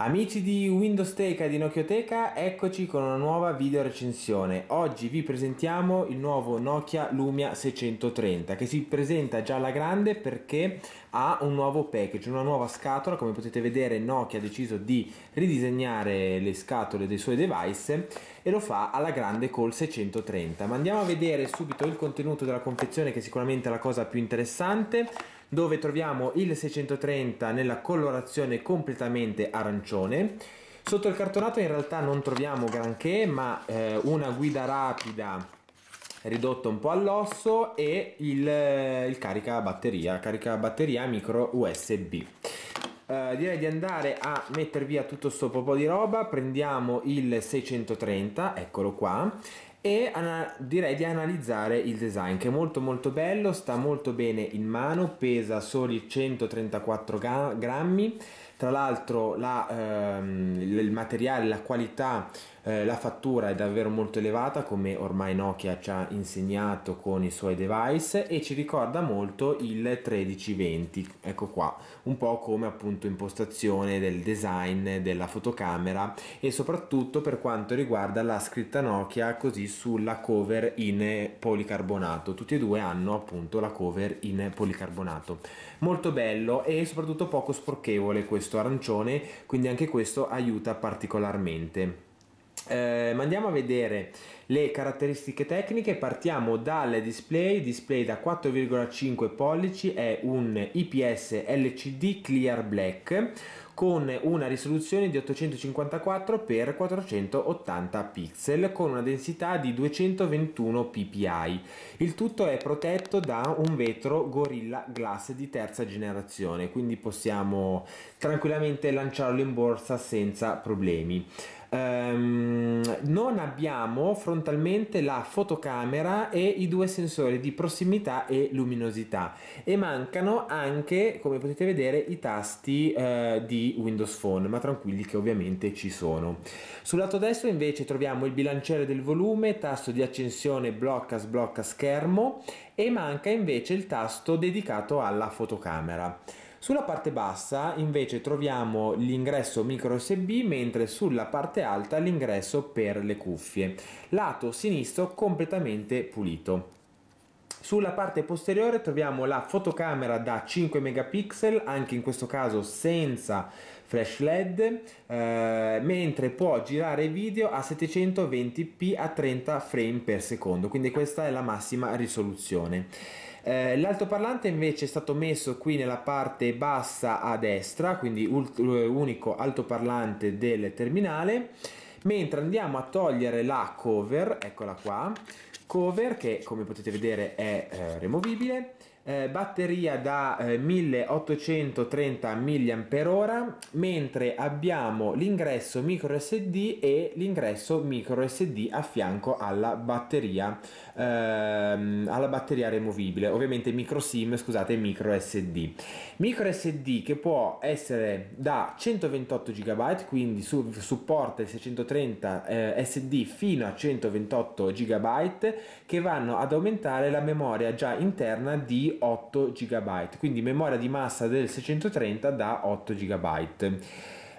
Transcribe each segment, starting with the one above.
Amici di Windows Teca e di Nokia Teca, eccoci con una nuova video recensione. Oggi vi presentiamo il nuovo Nokia Lumia 630 che si presenta già alla grande perché ha un nuovo package, una nuova scatola. Come potete vedere Nokia ha deciso di ridisegnare le scatole dei suoi device e lo fa alla grande col 630. Ma andiamo a vedere subito il contenuto della confezione che è sicuramente è la cosa più interessante dove troviamo il 630 nella colorazione completamente arancione. Sotto il cartonato in realtà non troviamo granché, ma eh, una guida rapida ridotta un po' all'osso e il, il carica batteria, carica batteria micro USB. Uh, eh, direi di andare a mettere via tutto questo po' di roba prendiamo il 630 eccolo qua e ana- direi di analizzare il design che è molto molto bello, sta molto bene in mano, pesa soli 134 ga- grammi, tra l'altro la, ehm, il materiale, la qualità eh, la fattura è davvero molto elevata come ormai Nokia ci ha insegnato con i suoi device e ci ricorda molto il 1320 ecco qua un po' come appunto impostazione del design della fotocamera e soprattutto per quanto riguarda la scritta Nokia così sulla cover in policarbonato tutti e due hanno appunto la cover in policarbonato molto bello e soprattutto poco sporchevole questo arancione quindi anche questo aiuta particolarmente eh, ma andiamo a vedere le caratteristiche tecniche partiamo dal display display da 4,5 pollici è un IPS LCD clear black con una risoluzione di 854 x 480 pixel con una densità di 221 ppi. Il tutto è protetto da un vetro Gorilla Glass di terza generazione, quindi possiamo tranquillamente lanciarlo in borsa senza problemi ehm, non abbiamo frontalmente la fotocamera e i due sensori di prossimità e luminosità e mancano anche come potete vedere i tasti eh, di Windows Phone ma tranquilli che ovviamente ci sono sul lato destro invece troviamo il bilanciere del volume tasto di accensione blocca sblocca schermo e manca invece il tasto dedicato alla fotocamera sulla parte bassa invece troviamo l'ingresso micro USB mentre sulla parte alta l'ingresso per le cuffie. Lato sinistro completamente pulito. Sulla parte posteriore troviamo la fotocamera da 5 megapixel, anche in questo caso senza flash LED, eh, mentre può girare video a 720p a 30 frame per secondo, quindi questa è la massima risoluzione. Eh, l'altoparlante invece è stato messo qui nella parte bassa a destra, quindi ult- unico altoparlante del terminale, mentre andiamo a togliere la cover, eccola qua, cover che come potete vedere è eh, removibile eh, batteria da eh, 1830 mAh, mentre abbiamo l'ingresso micro SD e l'ingresso micro SD a fianco alla batteria, ehm, alla batteria removibile, ovviamente micro SIM, scusate, micro SD. Micro SD che può essere da 128 GB, quindi su, supporta il 630 eh, SD fino a 128 GB, che vanno ad aumentare la memoria già interna di 8 GB, quindi memoria di massa del 630 da 8 GB.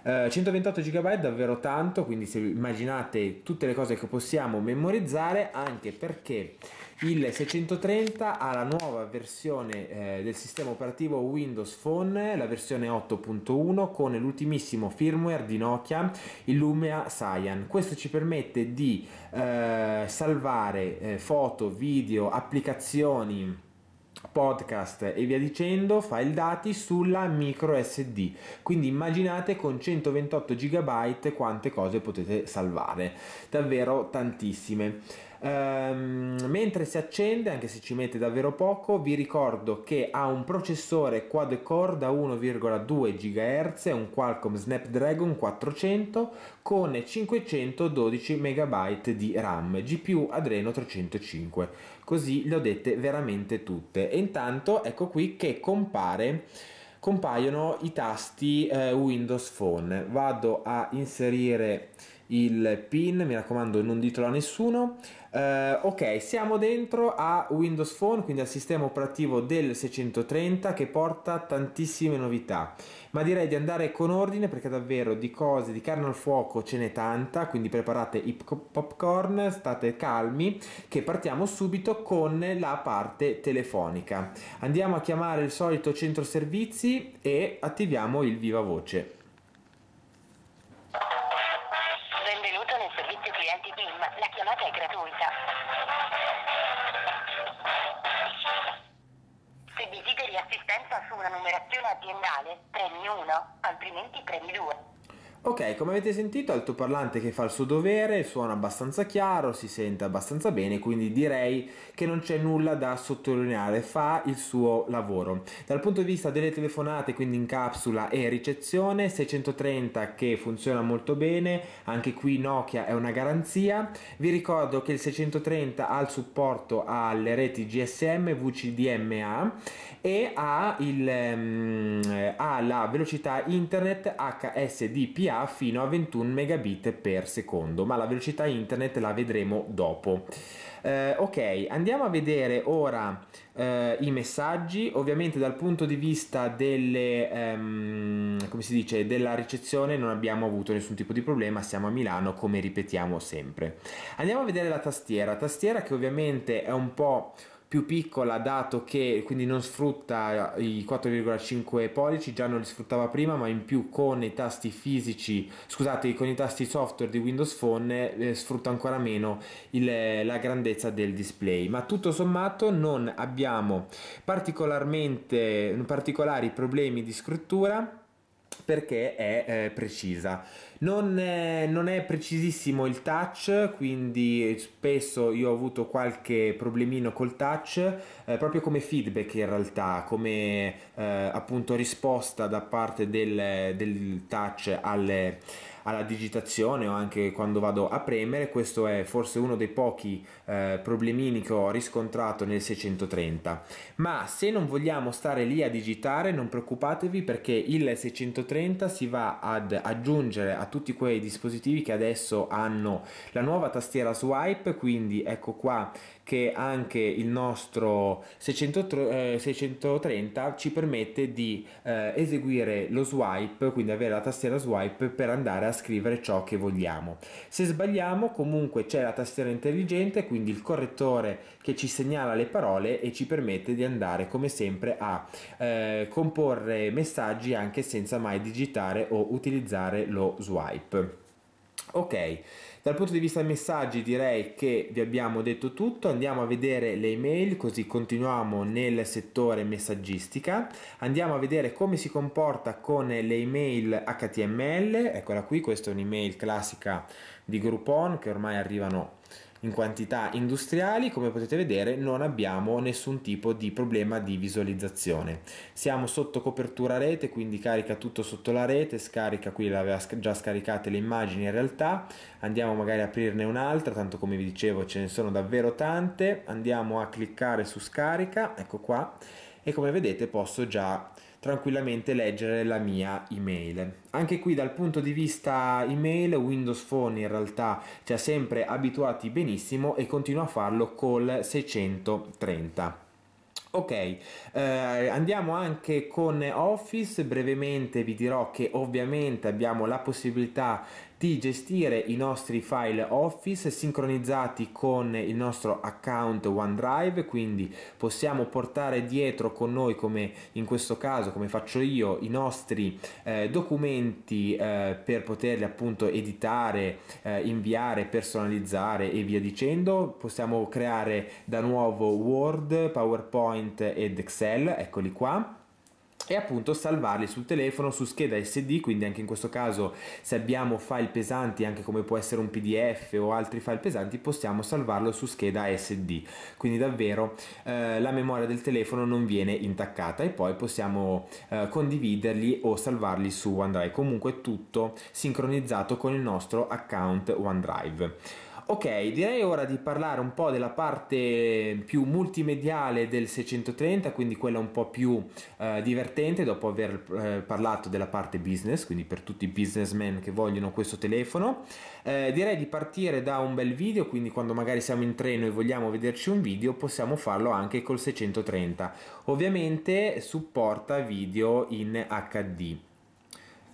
Uh, 128 GB è davvero tanto, quindi se immaginate tutte le cose che possiamo memorizzare, anche perché il 630 ha la nuova versione eh, del sistema operativo Windows Phone, la versione 8.1 con l'ultimissimo firmware di Nokia, il Lumia Cyan. Questo ci permette di eh, salvare eh, foto, video, applicazioni podcast e via dicendo, file dati sulla micro SD. Quindi immaginate con 128 GB quante cose potete salvare, davvero tantissime. Um, mentre si accende, anche se ci mette davvero poco, vi ricordo che ha un processore quad core da 1,2 GHz, un Qualcomm Snapdragon 400 con 512 megabyte di RAM, GPU Adreno 305 così le ho dette veramente tutte. E intanto ecco qui che compare compaiono i tasti eh, Windows Phone. Vado a inserire il PIN, mi raccomando non ditelo a nessuno, Uh, ok, siamo dentro a Windows Phone, quindi al sistema operativo del 630 che porta tantissime novità, ma direi di andare con ordine perché davvero di cose, di carne al fuoco ce n'è tanta, quindi preparate i popcorn, state calmi, che partiamo subito con la parte telefonica. Andiamo a chiamare il solito centro servizi e attiviamo il viva voce. differenza su una numerazione aziendale premi 1, altrimenti premi 2. Ok, come avete sentito altoparlante che fa il suo dovere, suona abbastanza chiaro, si sente abbastanza bene, quindi direi che non c'è nulla da sottolineare, fa il suo lavoro. Dal punto di vista delle telefonate, quindi in capsula e ricezione, 630 che funziona molto bene, anche qui Nokia è una garanzia. Vi ricordo che il 630 ha il supporto alle reti GSM, VCDMA e ha, il, um, ha la velocità internet HSDPA ha fino a 21 megabit per secondo, ma la velocità internet la vedremo dopo. Eh, ok, andiamo a vedere ora eh, i messaggi, ovviamente dal punto di vista delle, ehm, come si dice, della ricezione non abbiamo avuto nessun tipo di problema, siamo a Milano come ripetiamo sempre. Andiamo a vedere la tastiera, tastiera che ovviamente è un po' più piccola dato che quindi non sfrutta i 4,5 pollici già non li sfruttava prima ma in più con i tasti fisici scusate con i tasti software di Windows Phone eh, sfrutta ancora meno il, la grandezza del display ma tutto sommato non abbiamo particolarmente particolari problemi di scrittura perché è eh, precisa. Non, eh, non, è precisissimo il touch, quindi spesso io ho avuto qualche problemino col touch, eh, proprio come feedback in realtà, come eh, appunto risposta da parte del, del touch alle alla digitazione o anche quando vado a premere, questo è forse uno dei pochi eh, problemini che ho riscontrato nel 630. Ma se non vogliamo stare lì a digitare, non preoccupatevi perché il 630 si va ad aggiungere a tutti quei dispositivi che adesso hanno la nuova tastiera swipe, quindi ecco qua che anche il nostro 630 eh, ci permette di eh, eseguire lo swipe, quindi avere la tastiera swipe per andare a scrivere ciò che vogliamo. Se sbagliamo comunque c'è la tastiera intelligente, quindi il correttore che ci segnala le parole e ci permette di andare come sempre a eh, comporre messaggi anche senza mai digitare o utilizzare lo swipe. Ok, dal punto di vista messaggi direi che vi abbiamo detto tutto, andiamo a vedere le email così continuiamo nel settore messaggistica, andiamo a vedere come si comporta con le email HTML, eccola qui, questa è un'email classica di Groupon che ormai arrivano in quantità industriali come potete vedere non abbiamo nessun tipo di problema di visualizzazione siamo sotto copertura rete quindi carica tutto sotto la rete scarica qui l'aveva già scaricate le immagini in realtà andiamo magari a aprirne un'altra tanto come vi dicevo ce ne sono davvero tante andiamo a cliccare su scarica ecco qua e come vedete posso già tranquillamente leggere la mia email. Anche qui dal punto di vista email Windows Phone in realtà ci ha sempre abituati benissimo e continua a farlo col 630. Ok, eh, andiamo anche con Office, brevemente vi dirò che ovviamente abbiamo la possibilità di gestire i nostri file Office sincronizzati con il nostro account OneDrive, quindi possiamo portare dietro con noi, come in questo caso, come faccio io, i nostri eh, documenti eh, per poterli appunto editare, eh, inviare, personalizzare e via dicendo. Possiamo creare da nuovo Word, PowerPoint ed Excel, eccoli qua e appunto salvarli sul telefono su scheda SD, quindi anche in questo caso se abbiamo file pesanti, anche come può essere un PDF o altri file pesanti, possiamo salvarlo su scheda SD. Quindi davvero eh, la memoria del telefono non viene intaccata e poi possiamo eh, condividerli o salvarli su OneDrive. Comunque tutto sincronizzato con il nostro account OneDrive. Ok, direi ora di parlare un po' della parte più multimediale del 630, quindi quella un po' più eh, divertente dopo aver eh, parlato della parte business, quindi per tutti i businessmen che vogliono questo telefono. Eh, direi di partire da un bel video, quindi quando magari siamo in treno e vogliamo vederci un video possiamo farlo anche col 630. Ovviamente supporta video in HD.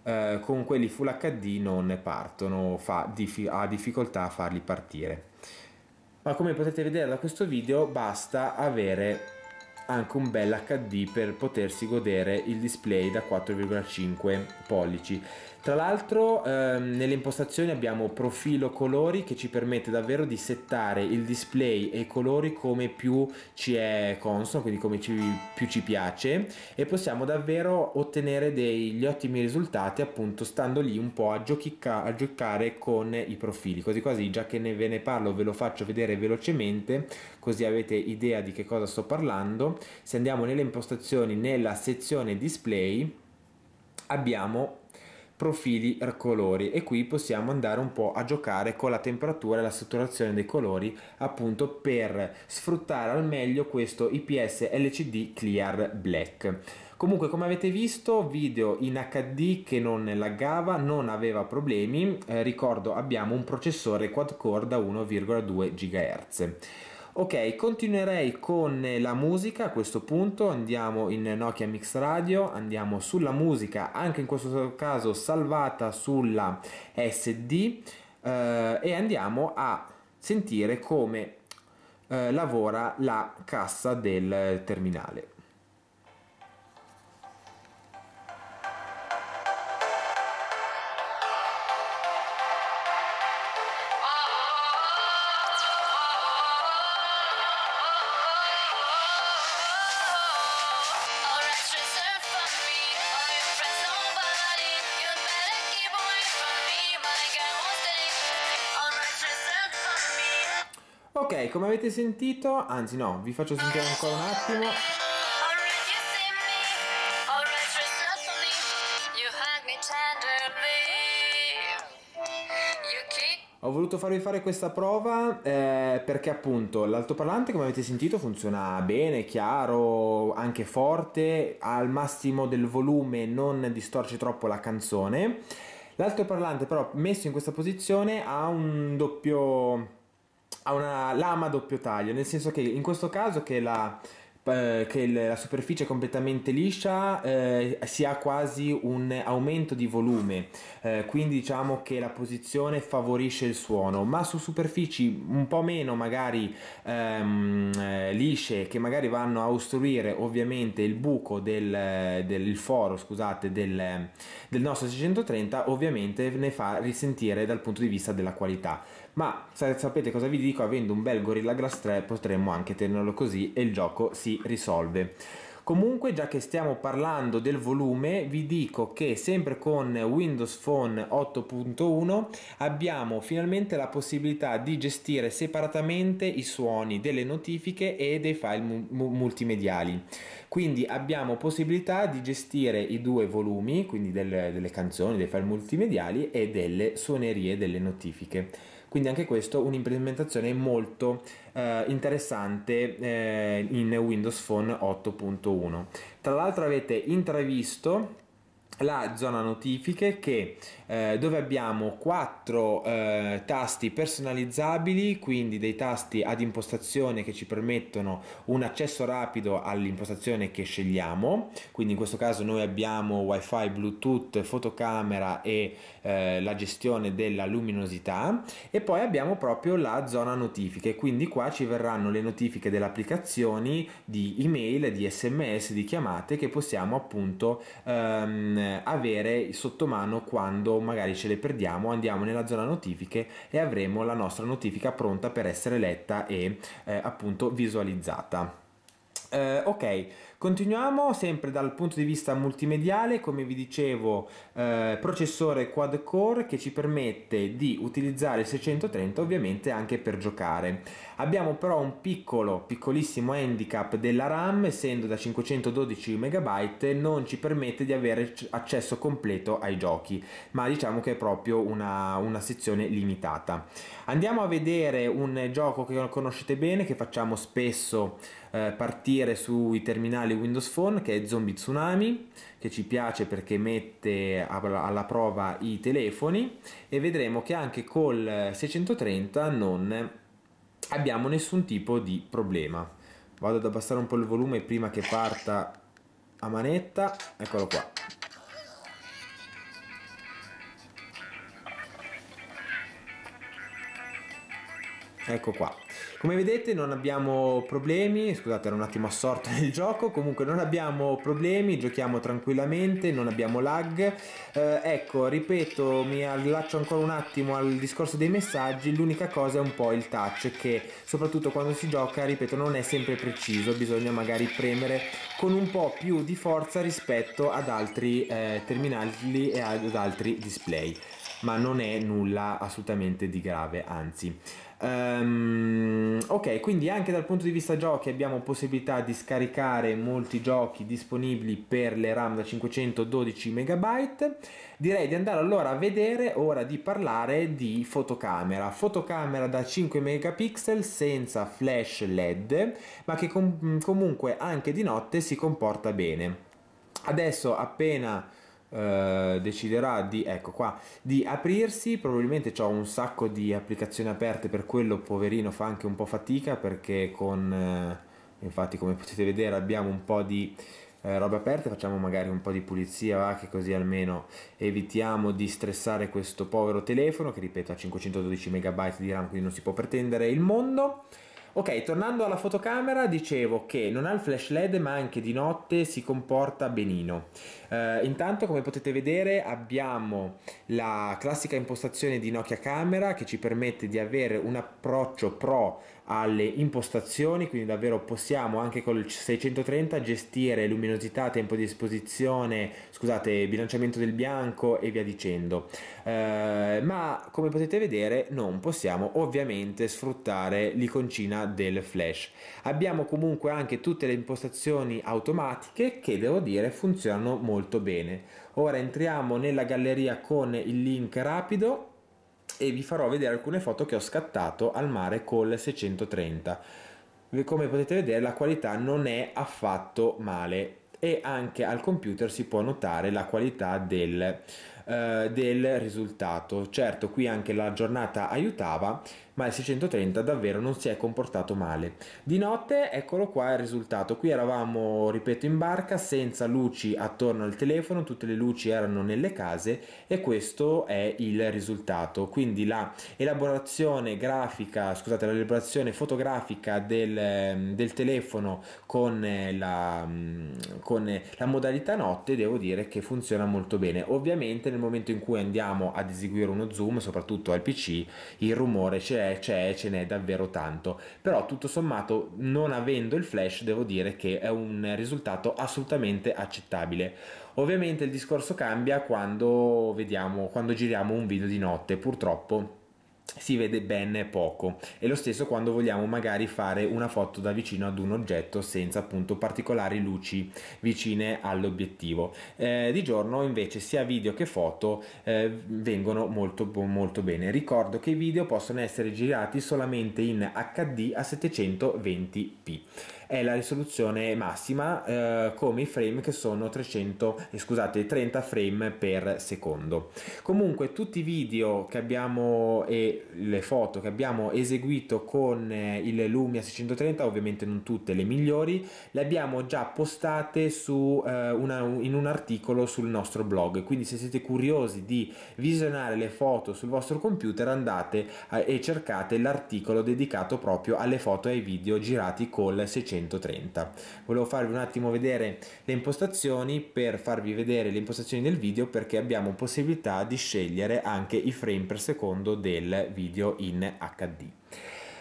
Eh, con quelli full HD non partono, fa, dif- ha difficoltà a farli partire. Ma come potete vedere da questo video basta avere anche un bel HD per potersi godere il display da 4,5 pollici tra l'altro ehm, nelle impostazioni abbiamo profilo colori che ci permette davvero di settare il display e i colori come più ci è consono, quindi come ci, più ci piace e possiamo davvero ottenere degli ottimi risultati appunto stando lì un po' a, giochica, a giocare con i profili, così quasi già che ne ve ne parlo ve lo faccio vedere velocemente così avete idea di che cosa sto parlando. Se andiamo nelle impostazioni nella sezione display abbiamo profili colori e qui possiamo andare un po' a giocare con la temperatura e la saturazione dei colori appunto per sfruttare al meglio questo IPS LCD Clear Black comunque come avete visto video in HD che non laggava non aveva problemi eh, ricordo abbiamo un processore quad core da 1,2 GHz Ok, continuerei con eh, la musica a questo punto, andiamo in Nokia Mix Radio, andiamo sulla musica, anche in questo caso salvata sulla SD eh, e andiamo a sentire come eh, lavora la cassa del terminale. come avete sentito, anzi no, vi faccio sentire ancora un attimo. Ho voluto farvi fare questa prova eh, perché appunto l'altoparlante come avete sentito funziona bene, chiaro, anche forte, al massimo del volume non distorce troppo la canzone. L'altoparlante però messo in questa posizione ha un doppio ha una lama a doppio taglio, nel senso che in questo caso che la, eh, che la superficie è completamente liscia eh, si ha quasi un aumento di volume, eh, quindi diciamo che la posizione favorisce il suono, ma su superfici un po' meno magari ehm, eh, lisce che magari vanno a ostruire ovviamente il buco del, del foro scusate, del, del nostro 630 ovviamente ne fa risentire dal punto di vista della qualità ma sapete cosa vi dico? Avendo un bel Gorilla Glass 3 potremmo anche tenerlo così e il gioco si risolve. Comunque, già che stiamo parlando del volume, vi dico che sempre con Windows Phone 8.1 abbiamo finalmente la possibilità di gestire separatamente i suoni delle notifiche e dei file multimediali. Quindi abbiamo possibilità di gestire i due volumi, quindi delle, delle canzoni, dei file multimediali e delle suonerie delle notifiche. Quindi anche questo un'implementazione molto eh, interessante eh, in Windows Phone 8.1. Tra l'altro avete intravisto la zona notifiche che, eh, dove abbiamo quattro eh, tasti personalizzabili quindi dei tasti ad impostazione che ci permettono un accesso rapido all'impostazione che scegliamo quindi in questo caso noi abbiamo wifi bluetooth fotocamera e eh, la gestione della luminosità e poi abbiamo proprio la zona notifiche quindi qua ci verranno le notifiche delle applicazioni di email di sms di chiamate che possiamo appunto ehm, eh, avere sotto mano quando magari ce le perdiamo, andiamo nella zona notifiche e avremo la nostra notifica pronta per essere letta e eh, appunto visualizzata. Eh, ok, Continuiamo sempre dal punto di vista multimediale, come vi dicevo, eh, processore quad core che ci permette di utilizzare il 630 ovviamente anche per giocare. Abbiamo però un piccolo, piccolissimo handicap della RAM, essendo da 512 MB, non ci permette di avere accesso completo ai giochi, ma diciamo che è proprio una, una sezione limitata. Andiamo a vedere un gioco che conoscete bene, che facciamo spesso eh, partire sui terminali Windows Phone che è Zombie Tsunami che ci piace perché mette alla prova i telefoni e vedremo che anche col 630 non abbiamo nessun tipo di problema vado ad abbassare un po' il volume prima che parta a manetta eccolo qua ecco qua come vedete non abbiamo problemi, scusate ero un attimo assorto nel gioco, comunque non abbiamo problemi, giochiamo tranquillamente, non abbiamo lag. Eh, ecco, ripeto, mi allaccio ancora un attimo al discorso dei messaggi, l'unica cosa è un po' il touch che soprattutto quando si gioca, ripeto, non è sempre preciso, bisogna magari premere con un po' più di forza rispetto ad altri eh, terminali e ad altri display ma non è nulla assolutamente di grave, anzi. Um, ok, quindi anche dal punto di vista giochi abbiamo possibilità di scaricare molti giochi disponibili per le RAM da 512 MB. Direi di andare allora a vedere, ora di parlare di fotocamera. Fotocamera da 5 megapixel senza flash LED, ma che com comunque anche di notte si comporta bene. Adesso appena eh, deciderà di, ecco qua, di aprirsi, probabilmente ho un sacco di applicazioni aperte per quello, poverino fa anche un po' fatica perché con, eh, infatti come potete vedere abbiamo un po' di eh, robe aperte, facciamo magari un po' di pulizia, va, che così almeno evitiamo di stressare questo povero telefono che ripeto ha 512 MB di RAM, quindi non si può pretendere il mondo. Ok, tornando alla fotocamera, dicevo che non ha il flash LED ma anche di notte si comporta benino. Eh, intanto come potete vedere abbiamo la classica impostazione di Nokia Camera che ci permette di avere un approccio pro alle impostazioni, quindi davvero possiamo anche col 630 gestire luminosità, tempo di esposizione, scusate, bilanciamento del bianco e via dicendo. Eh, ma come potete vedere non possiamo ovviamente sfruttare l'iconcina del flash. Abbiamo comunque anche tutte le impostazioni automatiche che devo dire funzionano molto bene ora entriamo nella galleria con il link rapido e vi farò vedere alcune foto che ho scattato al mare col 630 come potete vedere la qualità non è affatto male e anche al computer si può notare la qualità del, eh, del risultato certo qui anche la giornata aiutava ma il 630 davvero non si è comportato male. Di notte eccolo qua il risultato, qui eravamo ripeto in barca senza luci attorno al telefono, tutte le luci erano nelle case e questo è il risultato, quindi la elaborazione grafica, scusate, l'elaborazione fotografica del, ehm, del telefono con eh, la, mm, con eh, la modalità notte devo dire che funziona molto bene, ovviamente nel momento in cui andiamo ad eseguire uno zoom, soprattutto al PC, il rumore c'è eh, c'è, ce n'è davvero tanto. Però tutto sommato, non avendo il flash, devo dire che è un risultato assolutamente accettabile. Ovviamente il discorso cambia quando vediamo, quando giriamo un video di notte, purtroppo si vede ben poco e lo stesso quando vogliamo magari fare una foto da vicino ad un oggetto senza appunto particolari luci vicine all'obiettivo eh, di giorno invece sia video che foto eh, vengono molto molto bene ricordo che i video possono essere girati solamente in HD a 720p è la risoluzione massima eh, come i frame che sono 300, eh, scusate, 30 frame per secondo. Comunque tutti i video che abbiamo e le foto che abbiamo eseguito con eh, il Lumia 630, ovviamente non tutte le migliori, le abbiamo già postate su, eh, una, in un articolo sul nostro blog, quindi se siete curiosi di visionare le foto sul vostro computer andate e cercate l'articolo dedicato proprio alle foto e ai video girati col 630 130 volevo farvi un attimo vedere le impostazioni per farvi vedere le impostazioni del video perché abbiamo possibilità di scegliere anche i frame per secondo del video in HD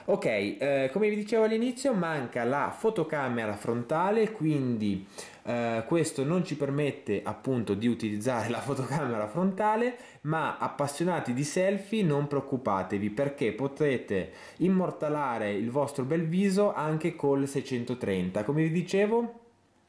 Ok, eh, come vi dicevo all'inizio manca la fotocamera frontale, quindi eh, questo non ci permette appunto di utilizzare la fotocamera frontale, ma appassionati di selfie non preoccupatevi perché potrete immortalare il vostro bel viso anche col 630. Come vi dicevo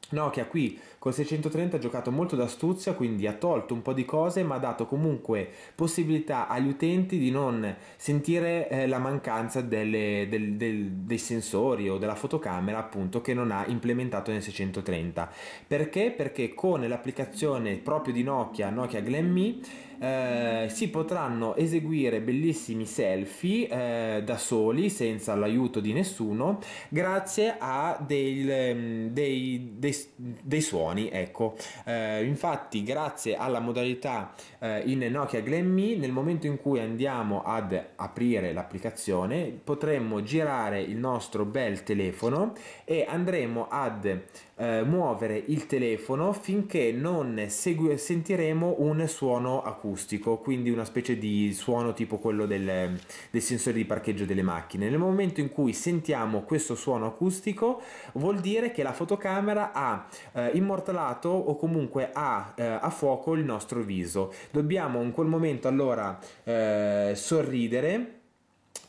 Nokia qui col 630 ha giocato molto d'astuzia, quindi ha tolto un po' di cose, ma ha dato comunque possibilità agli utenti di non sentire eh, la mancanza delle, del, del, dei sensori o della fotocamera, appunto, che non ha implementato nel 630. Perché? Perché con l'applicazione proprio di Nokia, Nokia GlamMe, eh, si potranno eseguire bellissimi selfie eh, da soli senza l'aiuto di nessuno grazie a mm, dei, dei, dei, dei suoni ecco eh, infatti grazie alla modalità eh, in Nokia Glenmi nel momento in cui andiamo ad aprire l'applicazione potremmo girare il nostro bel telefono e andremo ad eh, muovere il telefono finché non segu- sentiremo un suono acuto acustico, quindi una specie di suono tipo quello del, dei sensori di parcheggio delle macchine. Nel momento in cui sentiamo questo suono acustico vuol dire che la fotocamera ha eh, immortalato o comunque ha eh, a fuoco il nostro viso. Dobbiamo in quel momento allora eh, sorridere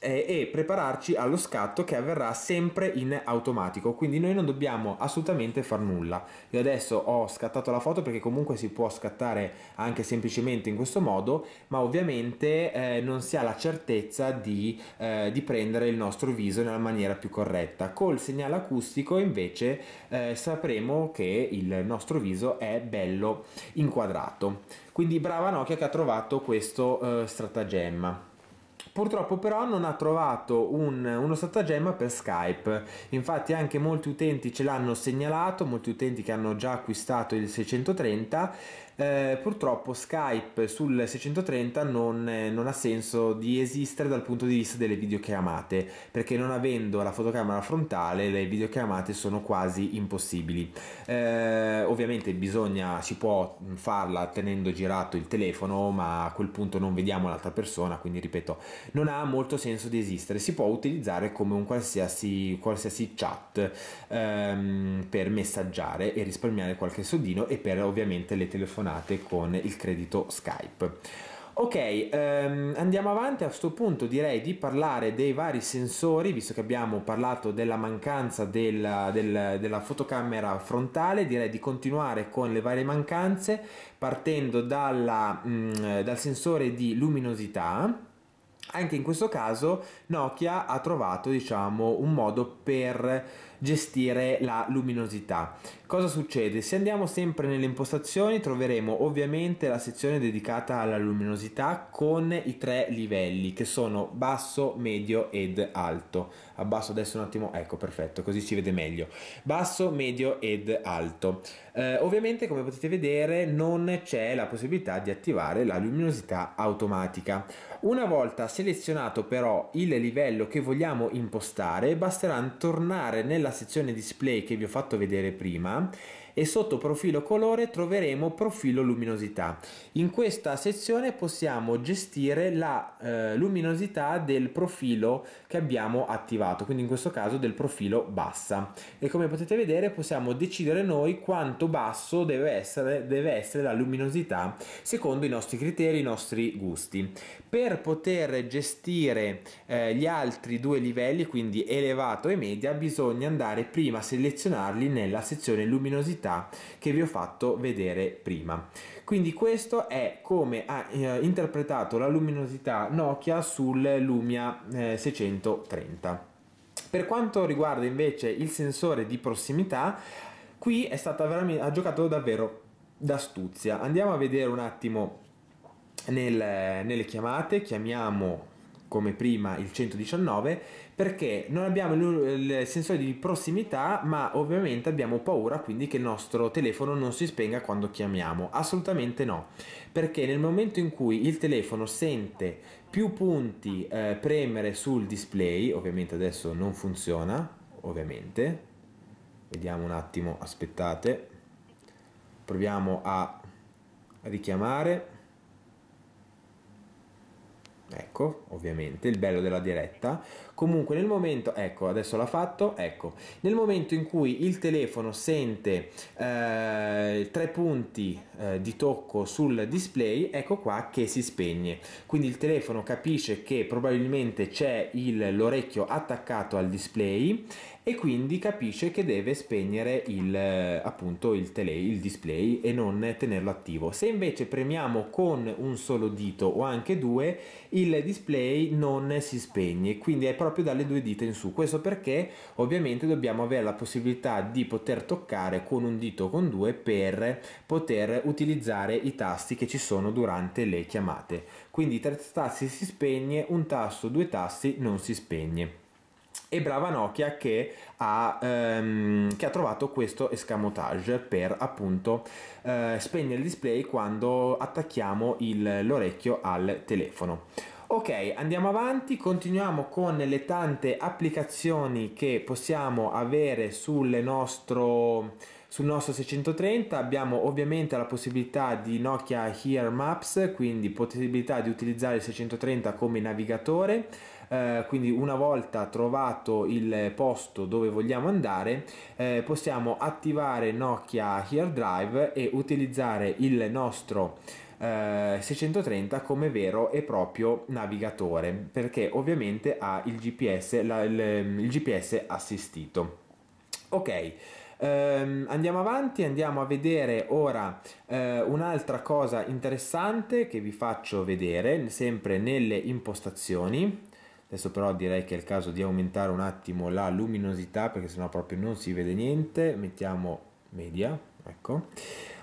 eh, e prepararci allo scatto che avverrà sempre in automatico quindi noi non dobbiamo assolutamente far nulla io adesso ho scattato la foto perché comunque si può scattare anche semplicemente in questo modo ma ovviamente eh, non si ha la certezza di, eh, di, prendere il nostro viso nella maniera più corretta col segnale acustico invece eh, sapremo che il nostro viso è bello inquadrato quindi brava Nokia che ha trovato questo eh, stratagemma Purtroppo però non ha trovato un, uno stratagemma per Skype, infatti anche molti utenti ce l'hanno segnalato, molti utenti che hanno già acquistato il 630 eh, purtroppo Skype sul 630 non, eh, non, ha senso di esistere dal punto di vista delle videochiamate, perché non avendo la fotocamera frontale le videochiamate sono quasi impossibili. Eh, ovviamente bisogna, si può mm, farla tenendo girato il telefono, ma a quel punto non vediamo l'altra persona, quindi ripeto, non ha molto senso di esistere, si può utilizzare come un qualsiasi, qualsiasi chat ehm, per messaggiare e risparmiare qualche soldino e per ovviamente le telefonate paragonate con il credito Skype. Ok, ehm, andiamo avanti, a questo punto direi di parlare dei vari sensori, visto che abbiamo parlato della mancanza della, del, della fotocamera frontale, direi di continuare con le varie mancanze partendo dalla, mh, mm, dal sensore di luminosità anche in questo caso Nokia ha trovato diciamo, un modo per gestire la luminosità. Cosa succede? Se andiamo sempre nelle impostazioni troveremo ovviamente la sezione dedicata alla luminosità con i tre livelli che sono basso, medio ed alto. Abbasso adesso un attimo, ecco perfetto, così si vede meglio. Basso, medio ed alto. Eh, ovviamente come potete vedere non c'è la possibilità di attivare la luminosità automatica. Una volta selezionato però il livello che vogliamo impostare, basterà tornare nella sezione display che vi ho fatto vedere prima e sotto profilo colore troveremo profilo luminosità. In questa sezione possiamo gestire la eh, luminosità del profilo che abbiamo attivato, quindi in questo caso del profilo bassa. E come potete vedere possiamo decidere noi quanto basso deve essere, deve essere la luminosità secondo i nostri criteri, i nostri gusti per poter gestire eh, gli altri due livelli quindi elevato e media bisogna andare prima a selezionarli nella sezione luminosità che vi ho fatto vedere prima quindi questo è come ha eh, interpretato la luminosità Nokia sul Lumia eh, 630 per quanto riguarda invece il sensore di prossimità qui è stata veramente ha giocato davvero d'astuzia andiamo a vedere un attimo nel, nelle chiamate chiamiamo come prima il 119 perché non abbiamo il, il sensore di prossimità ma ovviamente abbiamo paura quindi che il nostro telefono non si spenga quando chiamiamo assolutamente no perché nel momento in cui il telefono sente più punti eh, premere sul display ovviamente adesso non funziona ovviamente vediamo un attimo aspettate proviamo a richiamare Ecco, ovviamente, il bello della diretta. Comunque nel momento, ecco, adesso l'ha fatto, ecco, nel momento in cui il telefono sente eh, tre punti eh, di tocco sul display, ecco qua che si spegne. Quindi il telefono capisce che probabilmente c'è l'orecchio attaccato al display e quindi capisce che deve spegnere il, appunto, il, tele, il display e non tenerlo attivo. Se invece premiamo con un solo dito o anche due, il display non si spegne, quindi è proprio proprio dalle due dita in su. Questo perché ovviamente dobbiamo avere la possibilità di poter toccare con un dito o con due per poter utilizzare i tasti che ci sono durante le chiamate. Quindi tre tasti si spegne, un tasto, due tasti non si spegne e brava Nokia che ha, ehm, che ha, trovato questo escamotage per appunto eh, spegnere il display quando attacchiamo l'orecchio al telefono. Ok, andiamo avanti, continuiamo con le tante applicazioni che possiamo avere nostro, sul nostro 630. Abbiamo ovviamente la possibilità di Nokia Here Maps, quindi possibilità di utilizzare il 630 come navigatore eh, quindi una volta trovato il posto dove vogliamo andare eh, possiamo attivare Nokia Here Drive e utilizzare il nostro 630 eh, come vero e proprio navigatore perché ovviamente ha il GPS, la, il, il GPS assistito ok Um, andiamo avanti, andiamo a vedere ora uh, un'altra cosa interessante che vi faccio vedere sempre nelle impostazioni adesso però direi che è il caso di aumentare un attimo la luminosità perché sennò proprio non si vede niente mettiamo media ecco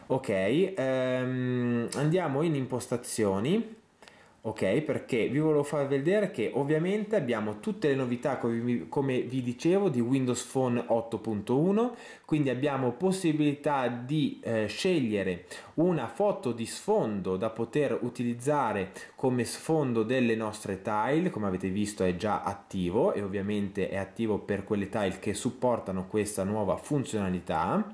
ok ehm, andiamo in impostazioni ok? Perché vi volevo far vedere che ovviamente abbiamo tutte le novità come vi dicevo di Windows Phone 8.1 quindi abbiamo possibilità di eh, scegliere una foto di sfondo da poter utilizzare come sfondo delle nostre tile come avete visto è già attivo e ovviamente è attivo per quelle tile che supportano questa nuova funzionalità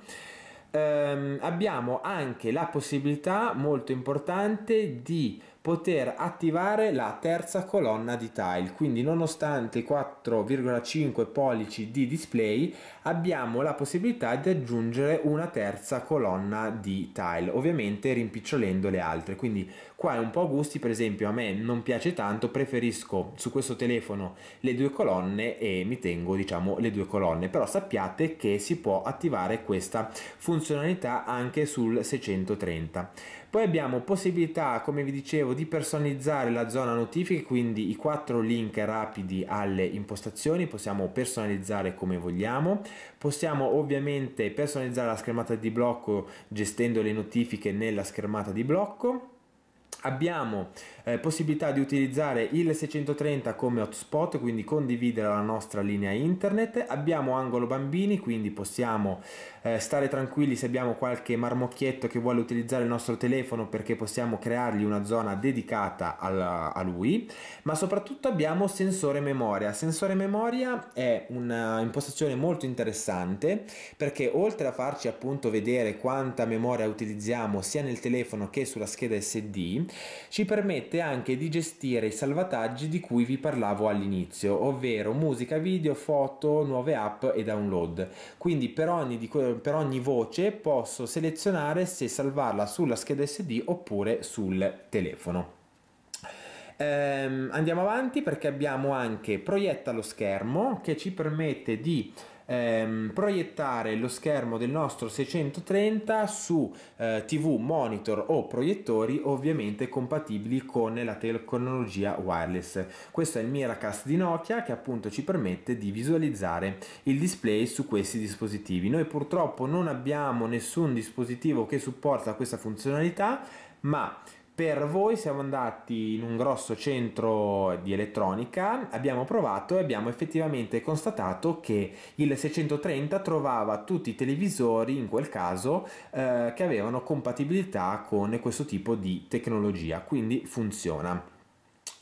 ehm, abbiamo anche la possibilità molto importante di poter attivare la terza colonna di tile quindi nonostante i 4,5 pollici di display abbiamo la possibilità di aggiungere una terza colonna di tile ovviamente rimpicciolendo le altre quindi qua è un po' a gusti per esempio a me non piace tanto preferisco su questo telefono le due colonne e mi tengo diciamo le due colonne però sappiate che si può attivare questa funzionalità anche sul 630 poi abbiamo possibilità, come vi dicevo, di personalizzare la zona notifiche, quindi i quattro link rapidi alle impostazioni, possiamo personalizzare come vogliamo, possiamo ovviamente personalizzare la schermata di blocco gestendo le notifiche nella schermata di blocco. Abbiamo eh, possibilità di utilizzare il 630 come hotspot, quindi condividere la nostra linea internet, abbiamo angolo bambini, quindi possiamo eh, stare tranquilli se abbiamo qualche marmocchietto che vuole utilizzare il nostro telefono perché possiamo creargli una zona dedicata alla, a lui, ma soprattutto abbiamo sensore memoria. Sensore memoria è un'impostazione molto interessante perché oltre a farci appunto vedere quanta memoria utilizziamo sia nel telefono che sulla scheda SD, ci permette permette anche di gestire i salvataggi di cui vi parlavo all'inizio, ovvero musica, video, foto, nuove app e download. Quindi per ogni, per ogni voce posso selezionare se salvarla sulla scheda SD oppure sul telefono ehm, andiamo avanti perché abbiamo anche proietta lo schermo che ci permette di ehm, proiettare lo schermo del nostro 630 su eh, tv, monitor o proiettori ovviamente compatibili con la tecnologia wireless. Questo è il Miracast di Nokia che appunto ci permette di visualizzare il display su questi dispositivi. Noi purtroppo non abbiamo nessun dispositivo che supporta questa funzionalità ma per voi siamo andati in un grosso centro di elettronica, abbiamo provato e abbiamo effettivamente constatato che il 630 trovava tutti i televisori, in quel caso, eh, che avevano compatibilità con questo tipo di tecnologia, quindi funziona.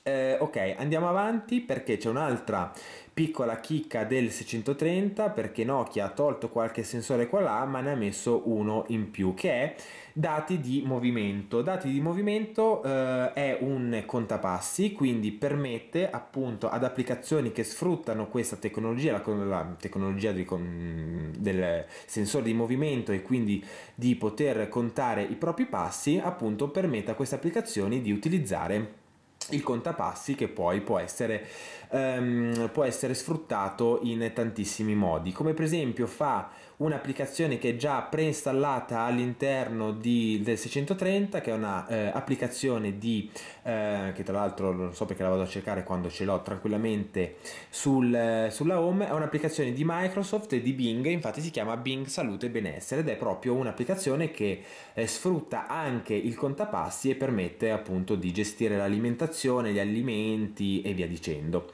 Eh, ok, andiamo avanti perché c'è un'altra piccola chicca del 630 perché Nokia ha tolto qualche sensore qua là ma ne ha messo uno in più che è dati di movimento. Dati di movimento eh, è un contapassi quindi permette appunto ad applicazioni che sfruttano questa tecnologia, la, la tecnologia di, con, del sensore di movimento e quindi di poter contare i propri passi appunto permette a queste applicazioni di utilizzare il contapassi che poi può essere, um, può essere sfruttato in tantissimi modi, come per esempio fa un'applicazione che è già preinstallata all'interno di, del 630 che è un'applicazione eh, di eh, che tra l'altro non so perché la vado a cercare quando ce l'ho tranquillamente sul, eh, sulla home è un'applicazione di Microsoft e di Bing infatti si chiama Bing Salute e Benessere ed è proprio un'applicazione che eh, sfrutta anche il contapassi e permette appunto di gestire l'alimentazione gli alimenti e via dicendo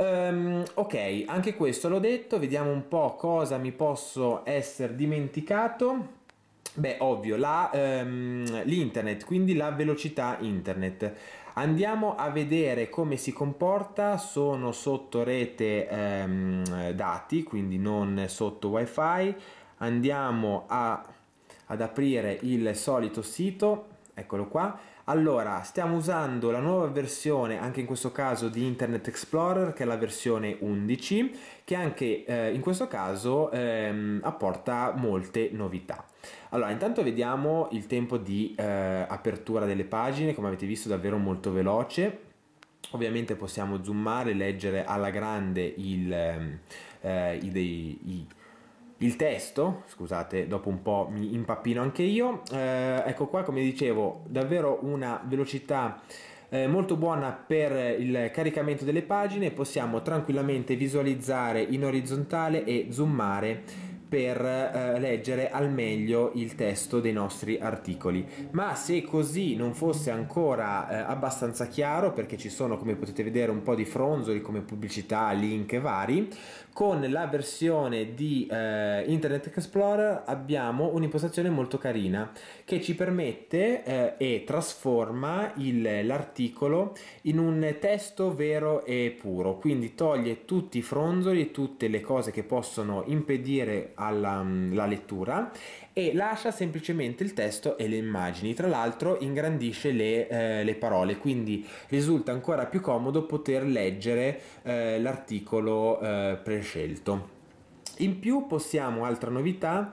Um, ok, anche questo l'ho detto, vediamo un po' cosa mi posso essere dimenticato. Beh, ovvio, ehm, l'internet, um, quindi la velocità internet. Andiamo a vedere come si comporta, sono sotto rete um, dati, quindi non sotto wifi. Andiamo a, ad aprire il solito sito, eccolo qua allora, stiamo usando la nuova versione, anche in questo caso, di Internet Explorer, che è la versione 11, che anche eh, in questo caso ehm, apporta molte novità. Allora, intanto vediamo il tempo di eh, apertura delle pagine, come avete visto davvero molto veloce. Ovviamente possiamo zoomare, leggere alla grande il, ehm, eh, i, dei, i il testo, scusate, dopo un po' mi impappino anche io, eh, ecco qua come dicevo, davvero una velocità eh, molto buona per il caricamento delle pagine, possiamo tranquillamente visualizzare in orizzontale e zoomare per eh, leggere al meglio il testo dei nostri articoli. Ma se così non fosse ancora eh, abbastanza chiaro, perché ci sono come potete vedere un po' di fronzoli come pubblicità, link vari, con la versione di eh, Internet Explorer abbiamo un'impostazione molto carina che ci permette eh, e trasforma il, l'articolo in un testo vero e puro, quindi toglie tutti i fronzoli e tutte le cose che possono impedire alla, mm, la lettura e lascia semplicemente il testo e le immagini. Tra l'altro ingrandisce le, eh, le parole, quindi risulta ancora più comodo poter leggere eh, l'articolo eh, prescelto. In più possiamo, altra novità,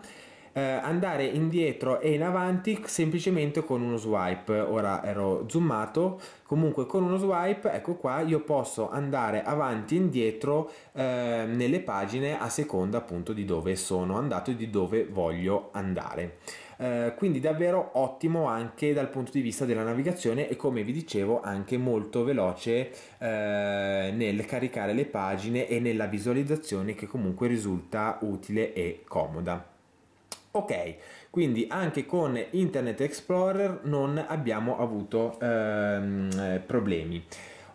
eh, andare indietro e in avanti semplicemente con uno swipe ora ero zoomato comunque con uno swipe ecco qua io posso andare avanti e indietro eh, nelle pagine a seconda appunto di dove sono andato e di dove voglio andare eh, quindi davvero ottimo anche dal punto di vista della navigazione e come vi dicevo anche molto veloce eh, nel caricare le pagine e nella visualizzazione che comunque risulta utile e comoda Ok, quindi anche con Internet Explorer non abbiamo avuto ehm, problemi.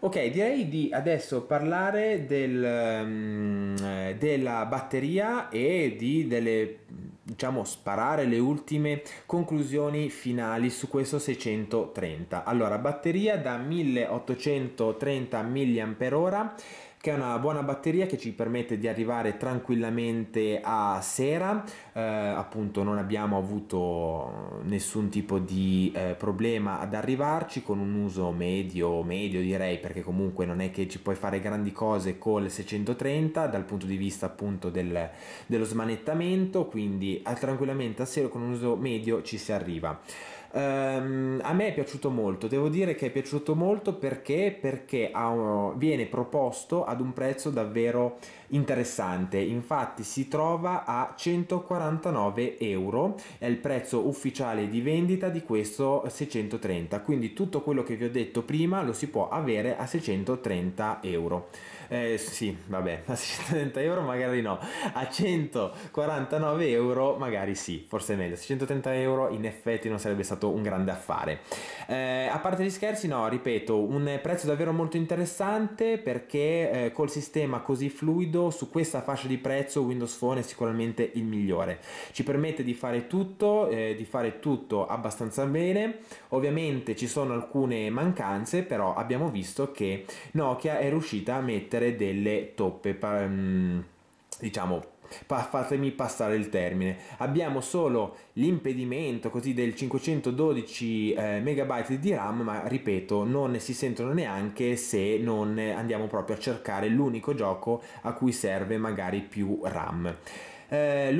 Ok, direi di adesso parlare del, ehm, della batteria e di delle, diciamo, sparare le ultime conclusioni finali su questo 630. Allora, batteria da 1830 mAh che è una buona batteria che ci permette di arrivare tranquillamente a sera, eh, appunto non abbiamo avuto nessun tipo di eh, problema ad arrivarci con un uso medio, medio direi perché comunque non è che ci puoi fare grandi cose col 630 dal punto di vista appunto del, dello smanettamento, quindi a, tranquillamente a sera con un uso medio ci si arriva. Um, a me è piaciuto molto, devo dire che è piaciuto molto perché, perché un, viene proposto ad un prezzo davvero interessante, infatti si trova a 149 euro, è il prezzo ufficiale di vendita di questo 630, quindi tutto quello che vi ho detto prima lo si può avere a 630 euro. Eh, sì, vabbè, a 630 euro magari no, a 149 euro magari sì, forse è meglio, 630 euro in effetti non sarebbe stato un grande affare. Eh, a parte gli scherzi, no, ripeto, un prezzo davvero molto interessante perché eh, col sistema così fluido su questa fascia di prezzo Windows Phone è sicuramente il migliore ci permette di fare tutto eh, di fare tutto abbastanza bene ovviamente ci sono alcune mancanze però abbiamo visto che Nokia è riuscita a mettere delle toppe mm, diciamo pa- fatemi passare il termine. Abbiamo solo l'impedimento così del 512 eh, MB di RAM, ma ripeto, non si sentono neanche se non andiamo proprio a cercare l'unico gioco a cui serve magari più RAM. Eh,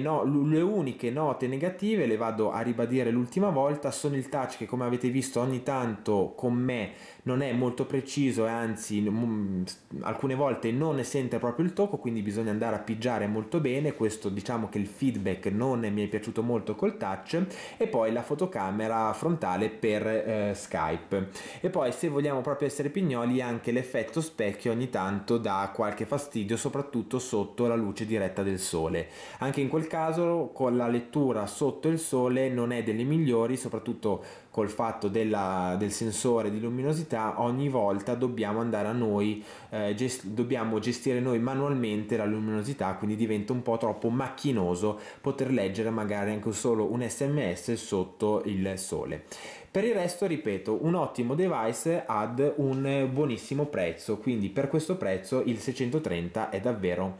no, le uniche note negative, le vado a ribadire l'ultima volta, sono il touch che come avete visto ogni tanto con me non è molto preciso e anzi mh, mm, alcune volte non ne sente proprio il tocco, quindi bisogna andare a pigiare molto bene, questo diciamo che il feedback non mi è piaciuto molto col touch e poi la fotocamera frontale per eh, Skype. E poi se vogliamo proprio essere pignoli anche l'effetto specchio ogni tanto dà qualche fastidio soprattutto sotto la luce diretta del sole. Anche in quel caso con la lettura sotto il sole non è delle migliori, soprattutto col fatto della, del sensore di luminosità ogni volta dobbiamo andare a noi eh, gest- dobbiamo gestire noi manualmente la luminosità quindi diventa un po' troppo macchinoso poter leggere magari anche solo un sms sotto il sole per il resto ripeto un ottimo device ad un buonissimo prezzo quindi per questo prezzo il 630 è davvero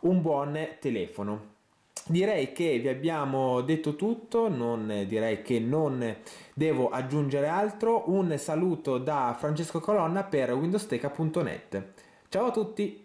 un buon telefono direi che vi abbiamo detto tutto non, direi che non devo aggiungere altro un saluto da Francesco Colonna per windowsteca.net. ciao a tutti